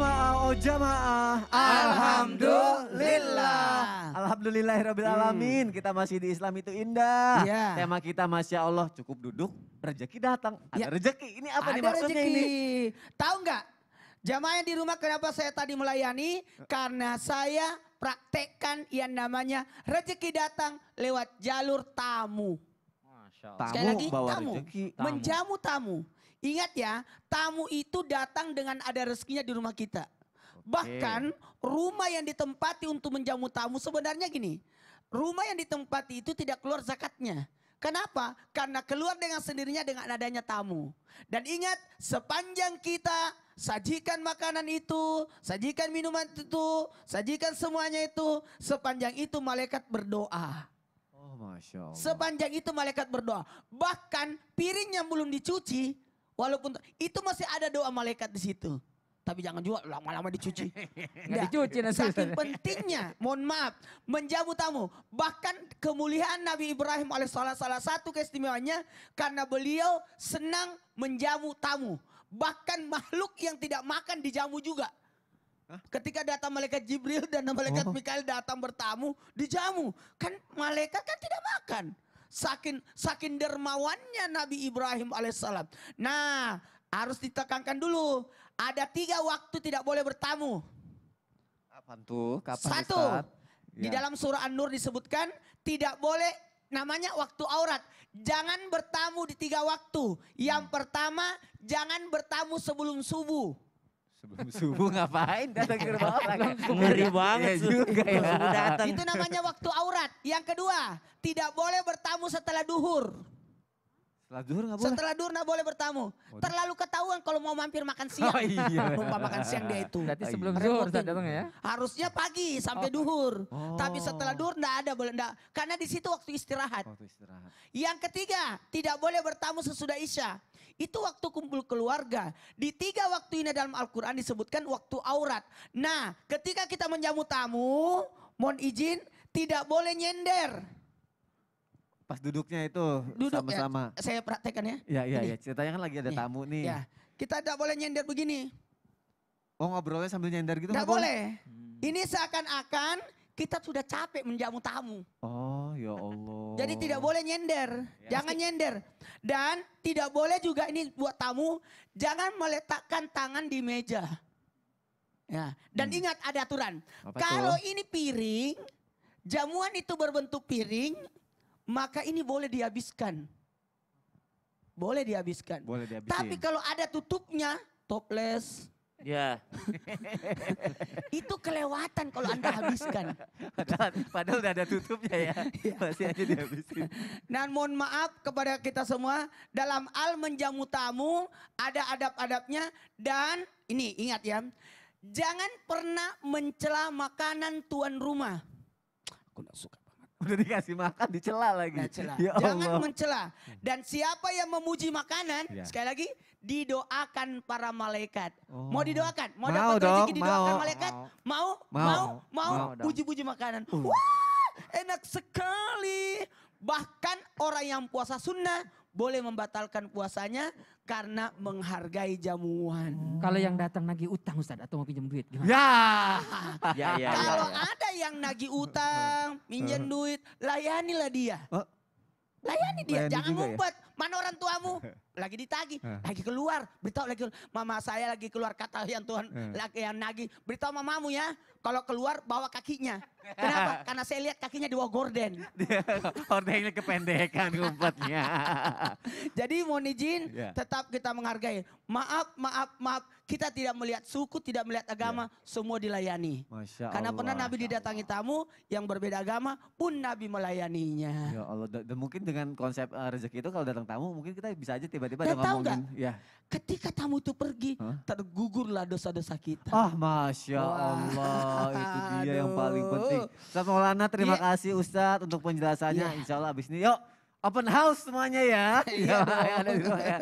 jamaah, oh jamaah. Alhamdulillah. Alhamdulillahirabbil alamin. Hmm. Kita masih di Islam itu indah. Yeah. Tema kita Masya Allah cukup duduk, rezeki datang. Ada yeah. rezeki. Ini apa Ada nih maksudnya rezeki. ini? Tahu nggak? Jamaah yang di rumah kenapa saya tadi melayani? Karena saya praktekkan yang namanya rezeki datang lewat jalur tamu. Masya Allah. Sekali lagi, tamu. tamu. Menjamu tamu. Ingat ya, tamu itu datang dengan ada rezekinya di rumah kita. Bahkan rumah yang ditempati untuk menjamu tamu sebenarnya gini. Rumah yang ditempati itu tidak keluar zakatnya. Kenapa? Karena keluar dengan sendirinya dengan adanya tamu. Dan ingat, sepanjang kita sajikan makanan itu, sajikan minuman itu, sajikan semuanya itu, sepanjang itu malaikat berdoa. Oh, Masya Allah. Sepanjang itu malaikat berdoa. Bahkan piring yang belum dicuci, Walaupun itu masih ada doa malaikat di situ. Tapi jangan jual lama-lama dicuci. Enggak dicuci. Saking pentingnya, mohon maaf, menjamu tamu. Bahkan kemuliaan Nabi Ibrahim oleh salah, salah satu keistimewaannya karena beliau senang menjamu tamu. Bahkan makhluk yang tidak makan dijamu juga. Ketika datang malaikat Jibril dan malaikat oh. Mikail datang bertamu, dijamu. Kan malaikat kan tidak makan saking saking dermawannya Nabi Ibrahim alaihissalam. Nah, harus ditekankan dulu. Ada tiga waktu tidak boleh bertamu. Kapan tuh? Kapan Satu, Ya. di dalam surah An-Nur disebutkan tidak boleh namanya waktu aurat. Jangan bertamu di tiga waktu. Yang hmm. pertama, jangan bertamu sebelum subuh sebelum subuh ngapain datang ke rumah orang? Ya? Ngeri iya banget ya juga ya. Datang. Itu namanya waktu aurat. Yang kedua, tidak boleh bertamu setelah duhur. Setelah duhur nggak boleh? Setelah duhur gak boleh bertamu. Terlalu ketahuan kalau mau mampir makan siang. Oh, iya. Lupa makan siang dia itu. Berarti oh, sebelum oh, iya. zuhur datang ya? Harusnya pagi sampai oh. duhur. Oh. Tapi setelah duhur nggak ada boleh nggak. Karena di situ waktu istirahat. Waktu istirahat. Yang ketiga, tidak boleh bertamu sesudah isya. Itu waktu kumpul keluarga. Di tiga waktu ini dalam Al-Quran disebutkan waktu aurat. Nah, ketika kita menjamu tamu, mohon izin, tidak boleh nyender. Pas duduknya itu ya? sama-sama. Ya, saya praktekkan ya. Iya, iya, iya. Ceritanya kan lagi ada ya, tamu nih. Ya. Kita tidak boleh nyender begini. Oh ngobrolnya sambil nyender gitu? Tidak boleh. Hmm. Ini seakan-akan kita sudah capek menjamu tamu. Oh ya Allah. Jadi tidak boleh nyender, ya. jangan nyender. Dan tidak boleh juga ini buat tamu, jangan meletakkan tangan di meja. Ya, dan hmm. ingat ada aturan. Apa Kalau itu? ini piring, jamuan itu berbentuk piring, maka ini boleh dihabiskan. Boleh dihabiskan. Boleh dihabiskan. Tapi kalau ada tutupnya, toples, Ya. itu kelewatan kalau Anda ya. habiskan. padahal, padahal udah ada tutupnya ya. Iya. Masih aja dihabisin. Dan mohon maaf kepada kita semua, dalam al menjamu tamu ada adab-adabnya dan ini ingat ya, jangan pernah mencela makanan tuan rumah. Aku gak suka banget. Udah dikasih makan dicela lagi. Nah, Ya Jangan mencela. Dan siapa yang memuji makanan, ya. sekali lagi didoakan para malaikat. Oh. Mau didoakan? Mau, mau dapat rezeki didoakan mau. malaikat? Mau? Mau? Mau? Puji-puji makanan. Uh. Wah, enak sekali. Bahkan orang yang puasa sunnah boleh membatalkan puasanya karena menghargai jamuan. Hmm. Kalau yang datang nagih utang Ustaz atau mau pinjam duit gimana? Ya. Ya, ya, ya, Kalau ya, ya. ada yang nagih utang, pinjam eh, eh. duit, layanilah dia. Eh. Layani dia, Layani jangan ya? ngumpet. Ya? Mana orang tuamu? Lagi ditagi, lagi keluar. Beritahu lagi, mama saya lagi keluar kata yang Tuhan, lagi yang nagi. Beritahu mamamu ya. Kalau keluar bawa kakinya. Kenapa? Karena saya lihat kakinya di bawah gorden. Gordennya kependekan rumputnya. Jadi mohon izin yeah. tetap kita menghargai. Maaf, maaf, maaf. Kita tidak melihat suku, tidak melihat agama. Yeah. Semua dilayani. Masya Allah, Karena pernah Nabi didatangi tamu yang berbeda agama pun Nabi melayaninya. Ya Allah. Dan mungkin dengan konsep uh, rezeki itu kalau datang tamu mungkin kita bisa aja tiba-tiba ada ngomongin. Gak? Ya. Ketika tamu itu pergi, huh? tergugurlah dosa-dosa kita. Ah, Masya Wah. Allah. Oh itu dia Aduh. yang paling penting. Ustaz Maulana, terima yeah. kasih Ustadz untuk penjelasannya. Yeah. Insya Allah abis ini, yuk open house semuanya ya. Iya, ya.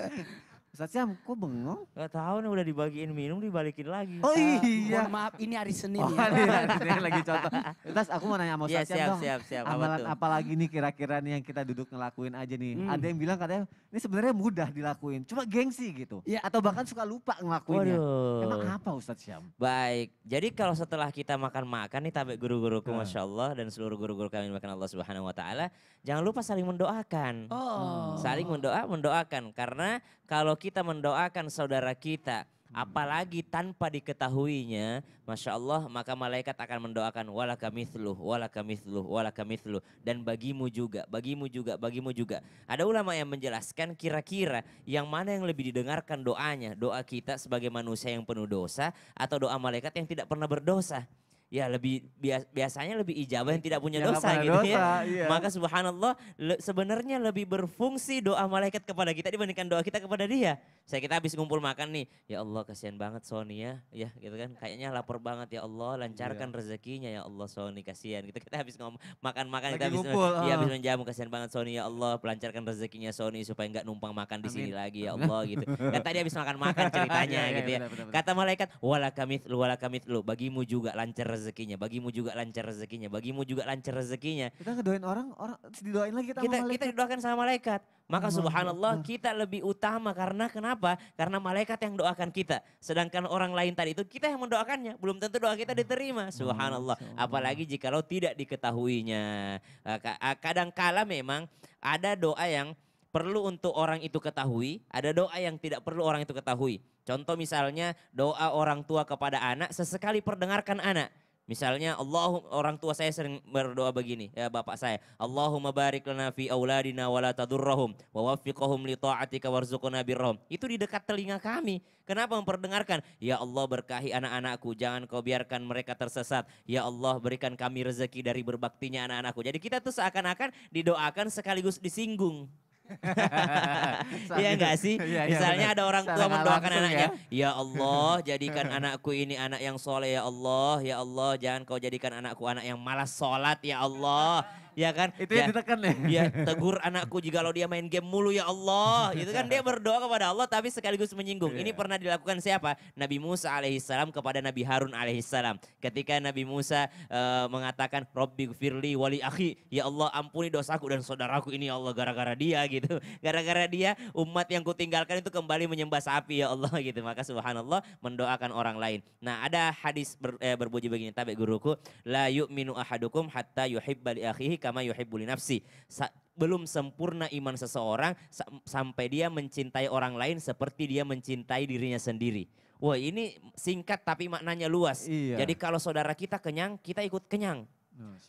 Ustaz Syam, kok bengong? Gak tau nih udah dibagiin minum dibalikin lagi. Oh iya. Mohon maaf ini hari Senin oh, ya. hari Senin lagi contoh. Ustaz aku mau nanya sama iya, Ustaz yeah, siap, dong. Siap, siap, Amalan apa apalagi nih kira-kira nih yang kita duduk ngelakuin aja nih. Hmm. Ada yang bilang katanya ini sebenarnya mudah dilakuin. Cuma gengsi gitu. Ya. Atau bahkan suka lupa ngelakuinnya. Waduh. Emang apa Ustaz Syam? Baik. Jadi kalau setelah kita makan-makan nih tabik guru-guruku hmm. Masya Allah. Dan seluruh guru-guru kami makan Allah Subhanahu Wa Ta'ala. Jangan lupa saling mendoakan. Oh. Saling mendoa, mendoakan. Karena kalau kita mendoakan saudara kita, apalagi tanpa diketahuinya, masya Allah, maka malaikat akan mendoakan wala kamithluh, wala kamithluh, wala kamithluh, dan bagimu juga, bagimu juga, bagimu juga. Ada ulama yang menjelaskan kira-kira yang mana yang lebih didengarkan doanya, doa kita sebagai manusia yang penuh dosa atau doa malaikat yang tidak pernah berdosa ya lebih biasanya lebih ijabah yang tidak punya dosa gitu ya. Iya. Maka subhanallah sebenarnya lebih berfungsi doa malaikat kepada kita dibandingkan doa kita kepada dia. Saya kita habis ngumpul makan nih, ya Allah kasihan banget Sonia ya Ya gitu kan. Kayaknya lapor banget ya Allah, lancarkan iya. rezekinya ya Allah Sony kasihan. Gitu kita habis ngomong makan-makan kita habis ngumpul, ya habis ah. menjamu kasihan banget Sony ya Allah, pelancarkan rezekinya Sony supaya nggak numpang makan di sini lagi ya Allah gitu. Kan tadi habis makan-makan ceritanya iya, gitu ya. Kata malaikat, "Wala kamit lu wala kamit lu, bagimu juga lancar rezekinya, bagimu juga lancar rezekinya, bagimu juga lancar rezekinya. Kita ngedoain orang, orang didoain lagi kita, kita sama malaikat. Kita didoakan sama malaikat. Maka subhanallah kita lebih utama karena kenapa? Karena malaikat yang doakan kita. Sedangkan orang lain tadi itu kita yang mendoakannya. Belum tentu doa kita diterima. Subhanallah. Apalagi jika lo tidak diketahuinya. Eh, eh, kadangkala memang ada doa yang perlu untuk orang itu ketahui, ada doa yang tidak perlu orang itu ketahui. Contoh misalnya doa orang tua kepada anak sesekali perdengarkan anak. Misalnya Allah orang tua saya sering berdoa begini ya bapak saya, Allahumma barik lana fi auladina wa la tadurrahum wa waffiqhum li ta'atika warzuqna birrahum. Itu di dekat telinga kami. Kenapa memperdengarkan? Ya Allah berkahi anak-anakku, jangan kau biarkan mereka tersesat. Ya Allah berikan kami rezeki dari berbaktinya anak-anakku. Jadi kita tuh seakan-akan didoakan sekaligus disinggung. Iya enggak sih? Iya, iya, Misalnya ada orang tua mendoakan anaknya, ya. ya Allah jadikan anakku ini anak yang soleh ya Allah, ya Allah jangan kau jadikan anakku anak yang malas sholat ya Allah ya kan? Itu ya, yang ditekan ya. Ya tegur anakku jika kalau dia main game mulu ya Allah, itu kan dia berdoa kepada Allah tapi sekaligus menyinggung. Yeah. Ini iya. pernah dilakukan siapa? Nabi Musa alaihissalam kepada Nabi Harun alaihissalam. Ketika Nabi Musa uh, mengatakan Robbi firli wali akhi, ya Allah ampuni dosaku dan saudaraku ini ya Allah gara-gara dia gitu. Gara-gara dia umat yang kutinggalkan itu kembali menyembah sapi ya Allah gitu. Maka subhanallah mendoakan orang lain. Nah, ada hadis ber, eh, berbunyi begini, tabik guruku, la yu'minu ahadukum hatta yuhibbali akhihi kama yuhibbuli nafsi. Sa belum sempurna iman seseorang sa sampai dia mencintai orang lain seperti dia mencintai dirinya sendiri. Wah ini singkat tapi maknanya luas. Iya. Jadi kalau saudara kita kenyang, kita ikut kenyang.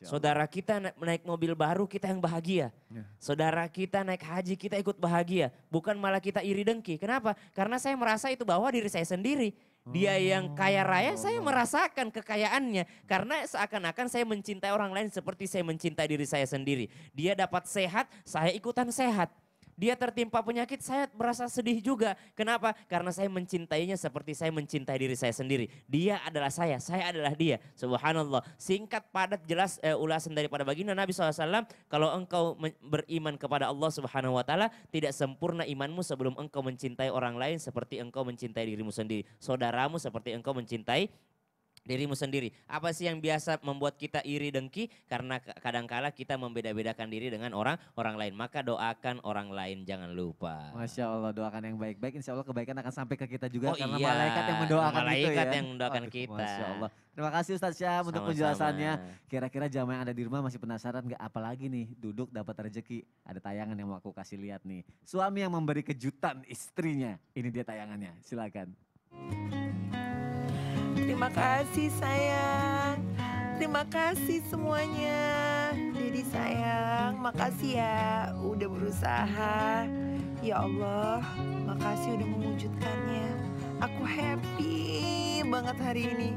saudara kita naik mobil baru, kita yang bahagia. Yeah. Saudara kita naik haji, kita ikut bahagia. Bukan malah kita iri dengki. Kenapa? Karena saya merasa itu bahwa diri saya sendiri. Dia yang hmm. kaya raya, saya merasakan kekayaannya. Karena seakan-akan saya mencintai orang lain seperti saya mencintai diri saya sendiri. Dia dapat sehat, saya ikutan sehat dia tertimpa penyakit, saya merasa sedih juga. Kenapa? Karena saya mencintainya seperti saya mencintai diri saya sendiri. Dia adalah saya, saya adalah dia. Subhanallah. Singkat, padat, jelas eh, ulasan daripada baginda Nabi SAW. Kalau engkau beriman kepada Allah Subhanahu Wa Taala, tidak sempurna imanmu sebelum engkau mencintai orang lain seperti engkau mencintai dirimu sendiri. Saudaramu seperti engkau mencintai dirimu sendiri. Apa sih yang biasa membuat kita iri dengki? Karena kadangkala kita membeda-bedakan diri dengan orang orang lain. Maka doakan orang lain jangan lupa. Masya Allah doakan yang baik-baik. Insya Allah kebaikan akan sampai ke kita juga. Oh karena iya. malaikat yang mendoakan malaikat gitu ya. yang mendoakan Aduh, kita. Masya Allah. Terima kasih Ustaz Syam Sama-sama. untuk penjelasannya. Kira-kira jamaah yang ada di rumah masih penasaran nggak? Apalagi nih duduk dapat rezeki. Ada tayangan yang mau aku kasih lihat nih. Suami yang memberi kejutan istrinya. Ini dia tayangannya. Silakan. Terima kasih sayang. Terima kasih semuanya. Jadi sayang, makasih ya udah berusaha. Ya Allah, makasih udah mewujudkannya. Aku happy banget hari ini.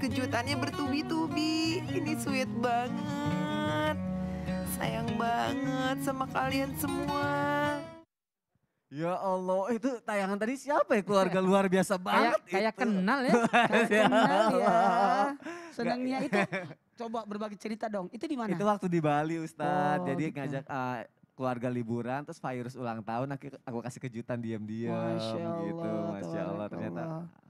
Kejutannya bertubi-tubi. Ini sweet banget. Sayang banget sama kalian semua. Ya Allah, itu tayangan tadi siapa ya? Keluarga iya. luar biasa banget Kayak, kaya kenal ya, Kaya kenal ya. Senangnya itu, iya. coba berbagi cerita dong, itu di mana? Itu waktu di Bali Ustadz, oh, jadi gitu. ngajak uh, keluarga liburan, terus virus ulang tahun, aku, aku kasih kejutan diam-diam gitu. Masya Allah, ya ternyata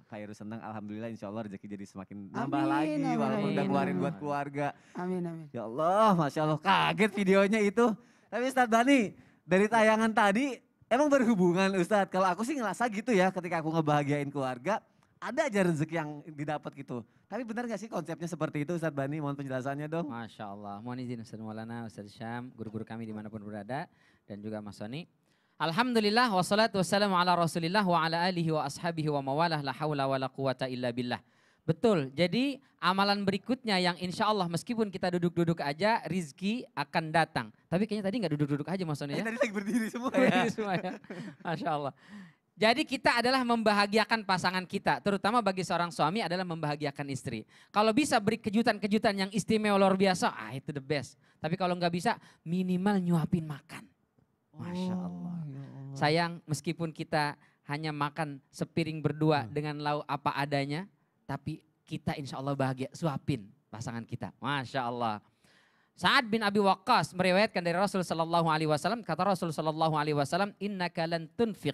Virus senang, alhamdulillah insya Allah rezeki jadi semakin nambah lagi amin, walaupun amin, udah keluarin amin. buat keluarga. Amin amin. Ya Allah, masya Allah kaget videonya itu. Tapi Ustadz Bani dari tayangan tadi Emang berhubungan Ustadz? Kalau aku sih ngerasa gitu ya ketika aku ngebahagiain keluarga, ada aja rezeki yang didapat gitu. Tapi benar gak sih konsepnya seperti itu Ustadz Bani? Mohon penjelasannya dong. Masya Allah. Mohon izin Ustadz Maulana, Ustadz Syam, guru-guru kami dimanapun berada dan juga Mas Soni. Alhamdulillah wassalatu wassalamu ala rasulillah wa ala alihi wa ashabihi wa mawalah la hawla wa la quwata illa billah. Betul, jadi amalan berikutnya yang insya Allah meskipun kita duduk-duduk aja, rizki akan datang. Tapi kayaknya tadi nggak duduk-duduk aja maksudnya eh, ya? tadi berdiri semua ya. Berdiri semua ya. Masya Allah. Jadi kita adalah membahagiakan pasangan kita, terutama bagi seorang suami adalah membahagiakan istri. Kalau bisa beri kejutan-kejutan yang istimewa luar biasa, ah itu the best. Tapi kalau nggak bisa, minimal nyuapin makan. Oh, Masya ya Allah. Sayang, meskipun kita hanya makan sepiring berdua hmm. dengan lauk apa adanya, tapi kita insya Allah bahagia. Suapin pasangan kita. Masya Allah. Sa'ad bin Abi Waqqas meriwayatkan dari Rasul sallallahu alaihi wasallam kata Rasul sallallahu alaihi wasallam inna kalan tunfiq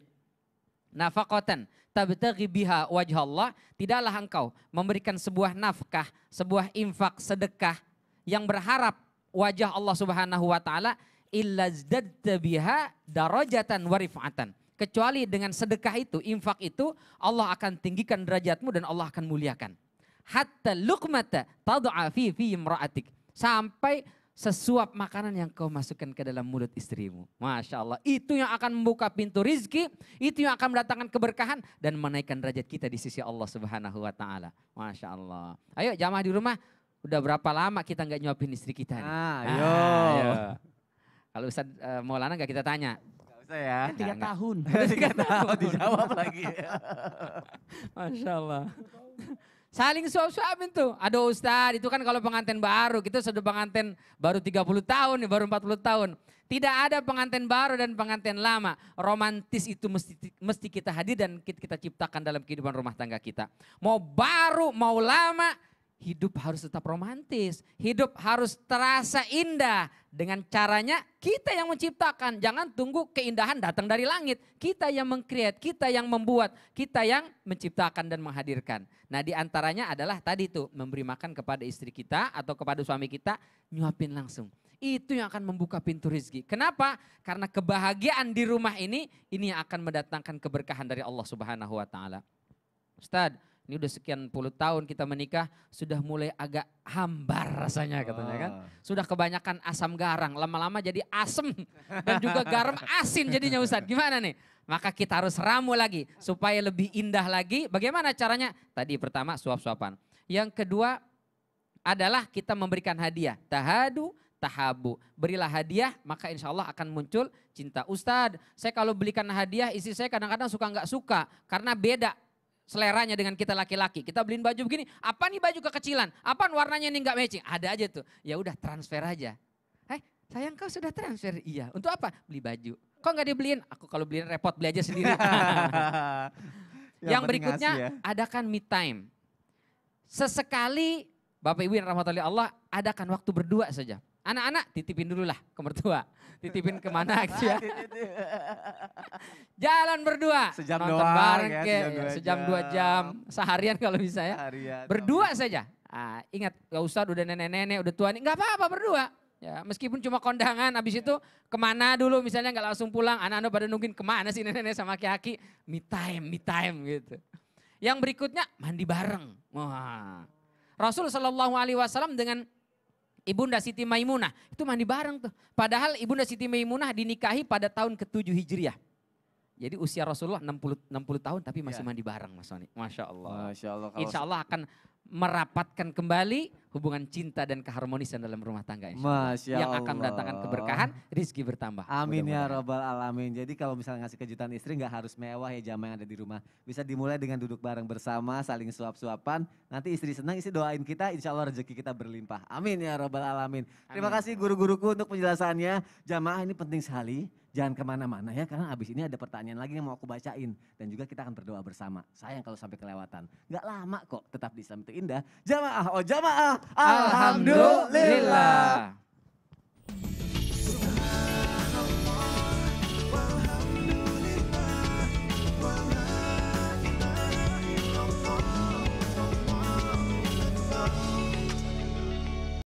nafakotan tabtagi biha wajah Allah tidaklah engkau memberikan sebuah nafkah sebuah infak sedekah yang berharap wajah Allah Subhanahu wa taala illa biha darajatan warifatan. Kecuali dengan sedekah itu, infak itu, Allah akan tinggikan derajatmu dan Allah akan muliakan. Hatta lukmata tadu'a fi fi imra'atik. Sampai sesuap makanan yang kau masukkan ke dalam mulut istrimu. Masya Allah, itu yang akan membuka pintu rizki, itu yang akan mendatangkan keberkahan dan menaikkan derajat kita di sisi Allah Subhanahu wa Ta'ala. Masya Allah, ayo jamaah di rumah, udah berapa lama kita nggak nyuapin istri kita? Nih? Ah, ayo. Ah, Kalau Ustaz uh, eh, Maulana nggak kita tanya, kita ya. Kan tiga Nggak. tahun. tiga tahun. Dijawab lagi. Masya Allah. Saling suap-suapin tuh. Aduh Ustadz, itu kan kalau pengantin baru. Kita sudah pengantin baru 30 tahun, baru 40 tahun. Tidak ada pengantin baru dan pengantin lama. Romantis itu mesti, mesti kita hadir dan kita ciptakan dalam kehidupan rumah tangga kita. Mau baru, mau lama, hidup harus tetap romantis, hidup harus terasa indah dengan caranya kita yang menciptakan, jangan tunggu keindahan datang dari langit. Kita yang mengkreat, kita yang membuat, kita yang menciptakan dan menghadirkan. Nah, di antaranya adalah tadi itu memberi makan kepada istri kita atau kepada suami kita, nyuapin langsung. Itu yang akan membuka pintu rezeki. Kenapa? Karena kebahagiaan di rumah ini ini yang akan mendatangkan keberkahan dari Allah Subhanahu wa taala. Ustadz, ini udah sekian puluh tahun kita menikah sudah mulai agak hambar rasanya katanya kan. Ah. Sudah kebanyakan asam garam, lama-lama jadi asem dan juga garam asin jadinya Ustaz. Gimana nih? Maka kita harus ramu lagi supaya lebih indah lagi. Bagaimana caranya? Tadi pertama suap-suapan. Yang kedua adalah kita memberikan hadiah. Tahadu, tahabu. Berilah hadiah, maka insya Allah akan muncul cinta. Ustadz, saya kalau belikan hadiah, istri saya kadang-kadang suka nggak suka. Karena beda seleranya dengan kita laki-laki. Kita beliin baju begini, apa nih baju kekecilan? Apa warnanya ini nggak matching? Ada aja tuh. Ya udah transfer aja. Hei, eh, sayang kau sudah transfer. Iya. Untuk apa? Beli baju. Kok nggak dibeliin? Aku kalau beliin repot beli aja sendiri. yang, yang berikutnya ya. adakan me time. Sesekali Bapak Ibu yang rahmatullahi Allah adakan waktu berdua saja. Anak-anak titipin dulu lah ke mertua. Titipin kemana gitu Jalan berdua. Sejam Nonton doang bareng ya, sejam, dua, sejam jam. dua jam. Seharian kalau bisa ya. Seharian. Berdua dong. saja. Ah, ingat, gak usah udah nenek-nenek, udah tua nih. Gak apa-apa berdua. Ya, meskipun cuma kondangan, habis itu kemana dulu misalnya gak langsung pulang, anak-anak pada nungguin kemana sih nenek-nenek sama kaki-kaki? me time, me time gitu. Yang berikutnya mandi bareng. Wah. Rasul Shallallahu Alaihi Wasallam dengan ibunda Siti Maimunah itu mandi bareng tuh. Padahal ibunda Siti Maimunah dinikahi pada tahun ke-7 Hijriah. Jadi usia Rasulullah 60 60 tahun tapi masih ya. mandi bareng Mas Soni. Masya Allah. Masya Allah. Kalau... Insya Allah akan merapatkan kembali hubungan cinta dan keharmonisan dalam rumah tangga insya Allah. Masya yang akan mendatangkan keberkahan, rizki bertambah. Amin ya robbal alamin. Jadi kalau misalnya ngasih kejutan istri nggak harus mewah ya jamaah yang ada di rumah. Bisa dimulai dengan duduk bareng bersama, saling suap-suapan. Nanti istri senang, istri doain kita, insya Allah rezeki kita berlimpah. Amin ya robbal alamin. Terima kasih guru-guruku untuk penjelasannya. Jamaah ini penting sekali Jangan kemana-mana ya, karena abis ini ada pertanyaan lagi yang mau aku bacain. Dan juga kita akan berdoa bersama. Sayang kalau sampai kelewatan. nggak lama kok, tetap di Islam itu indah. Jamaah, oh jamaah. Alhamdulillah. Alhamdulillah.